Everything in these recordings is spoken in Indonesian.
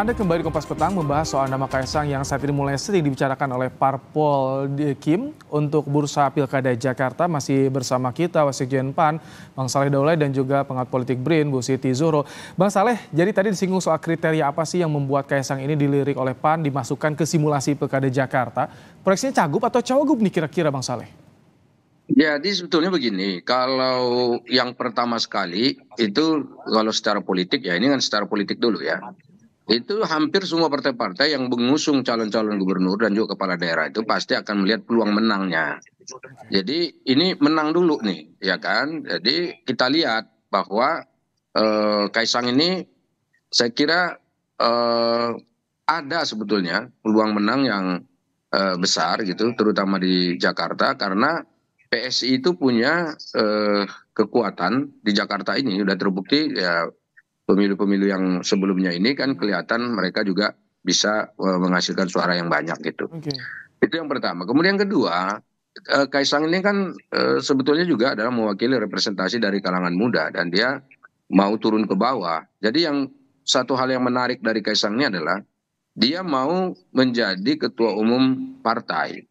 Anda kembali di Kompas Petang membahas soal nama Kaisang yang saat ini mulai sering dibicarakan oleh Parpol Kim untuk Bursa Pilkada Jakarta. Masih bersama kita Wasikjen PAN, Bang Saleh Daulay dan juga pengat politik BRIN, Bu Siti Zuhro. Bang Saleh, jadi tadi disinggung soal kriteria apa sih yang membuat Kaisang ini dilirik oleh PAN dimasukkan ke simulasi Pilkada Jakarta. Proyeksinya cagup atau cawagup nih kira-kira Bang Saleh? Jadi sebetulnya begini, kalau yang pertama sekali itu kalau secara politik ya ini kan secara politik dulu ya itu hampir semua partai-partai yang mengusung calon-calon gubernur dan juga kepala daerah itu pasti akan melihat peluang menangnya. Jadi ini menang dulu nih, ya kan? Jadi kita lihat bahwa eh, Kaisang ini saya kira eh, ada sebetulnya peluang menang yang eh, besar gitu, terutama di Jakarta karena PSI itu punya eh, kekuatan di Jakarta ini sudah terbukti ya pemilu-pemilu yang sebelumnya ini kan kelihatan mereka juga bisa eh, menghasilkan suara yang banyak gitu. Okay. Itu yang pertama. Kemudian yang kedua, eh, Kaisang ini kan eh, sebetulnya juga adalah mewakili representasi dari kalangan muda dan dia mau turun ke bawah. Jadi yang satu hal yang menarik dari Kaisang ini adalah dia mau menjadi ketua umum partai.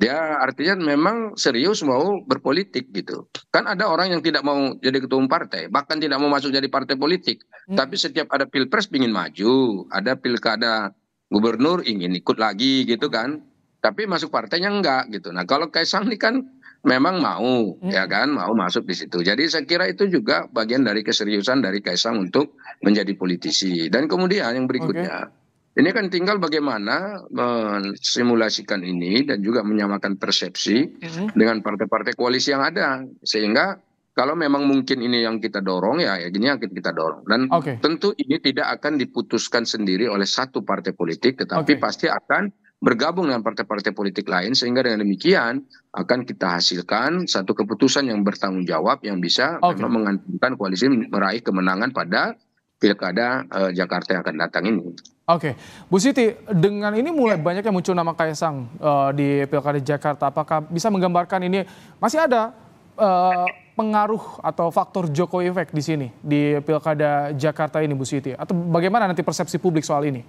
Ya artinya memang serius mau berpolitik gitu. Kan ada orang yang tidak mau jadi ketua umum partai, bahkan tidak mau masuk jadi partai politik. Hmm. Tapi setiap ada pilpres ingin maju, ada pilkada gubernur ingin ikut lagi gitu kan. Tapi masuk partainya enggak gitu. Nah kalau Kaisang ini kan memang mau hmm. ya kan mau masuk di situ. Jadi saya kira itu juga bagian dari keseriusan dari Kaisang untuk menjadi politisi. Dan kemudian yang berikutnya. Okay ini kan tinggal bagaimana mensimulasikan ini dan juga menyamakan persepsi mm-hmm. dengan partai-partai koalisi yang ada sehingga kalau memang mungkin ini yang kita dorong ya, ya gini yang kita dorong dan okay. tentu ini tidak akan diputuskan sendiri oleh satu partai politik tetapi okay. pasti akan bergabung dengan partai-partai politik lain sehingga dengan demikian akan kita hasilkan satu keputusan yang bertanggung jawab yang bisa okay. mengantarkan koalisi meraih kemenangan pada pilkada uh, Jakarta yang akan datang ini. Oke, Bu Siti, dengan ini mulai ya. banyak yang muncul nama Kaisang uh, di pilkada Jakarta. Apakah bisa menggambarkan ini masih ada uh, pengaruh atau faktor Jokowi efek di sini di pilkada Jakarta ini, Bu Siti? Atau bagaimana nanti persepsi publik soal ini?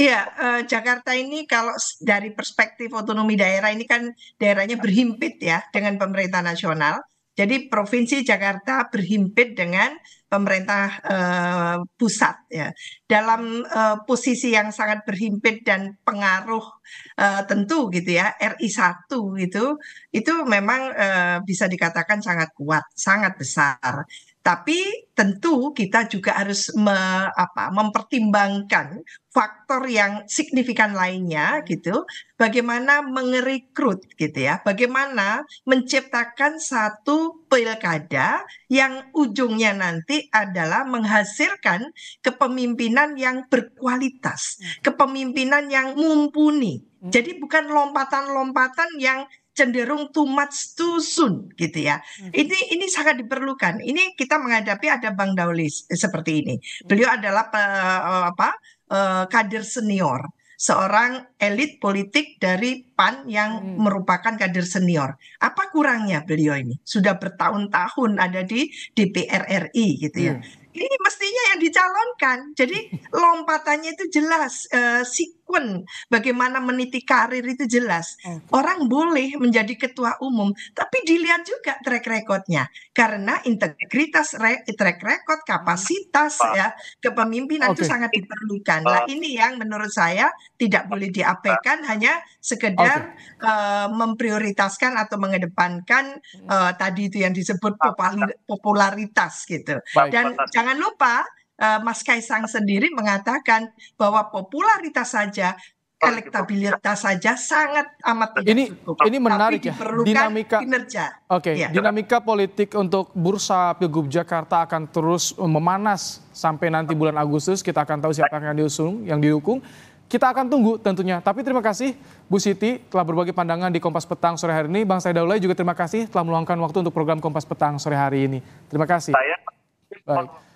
Iya, uh, Jakarta ini kalau dari perspektif otonomi daerah ini kan daerahnya berhimpit ya dengan pemerintah nasional. Jadi Provinsi Jakarta berhimpit dengan pemerintah uh, pusat ya. Dalam uh, posisi yang sangat berhimpit dan pengaruh uh, tentu gitu ya RI 1 gitu itu memang uh, bisa dikatakan sangat kuat, sangat besar. Tapi tentu kita juga harus me, apa, mempertimbangkan faktor yang signifikan lainnya gitu. Bagaimana mengerekrut gitu ya. Bagaimana menciptakan satu pilkada yang ujungnya nanti adalah menghasilkan kepemimpinan yang berkualitas, hmm. kepemimpinan yang mumpuni. Hmm. Jadi bukan lompatan-lompatan yang cenderung too much too soon gitu ya. Hmm. Ini ini sangat diperlukan. Ini kita menghadapi ada Bang Daulis eh, seperti ini. Hmm. Beliau adalah pe, eh, apa eh, kader senior, seorang elit politik dari PAN yang hmm. merupakan kader senior. Apa kurangnya beliau ini? Sudah bertahun-tahun ada di DPR RI gitu ya. Hmm. Ini mesti menterinya yang dicalonkan. Jadi lompatannya itu jelas, uh, eh, sekuen bagaimana meniti karir itu jelas. Orang boleh menjadi ketua umum, tapi dilihat juga track recordnya karena integritas re track record, kapasitas Pak. ya kepemimpinan okay. itu sangat diperlukan. Pak. Nah ini yang menurut saya tidak boleh diabaikan hanya sekedar okay. uh, eh, memprioritaskan atau mengedepankan uh, tadi itu yang disebut popularitas gitu. Dan jangan lupa Eh, Mas Kaisang sendiri mengatakan bahwa popularitas saja elektabilitas saja sangat amat tidak ini, cukup. Ini menarik Tapi ya, dinamika kinerja. Oke, okay, ya. dinamika politik untuk bursa Pilgub Jakarta akan terus memanas sampai nanti bulan Agustus kita akan tahu siapa yang akan diusung, yang didukung. Kita akan tunggu tentunya. Tapi terima kasih Bu Siti telah berbagi pandangan di Kompas Petang sore hari ini. Bang Saidaulai juga terima kasih telah meluangkan waktu untuk program Kompas Petang sore hari ini. Terima kasih. Saya Baik.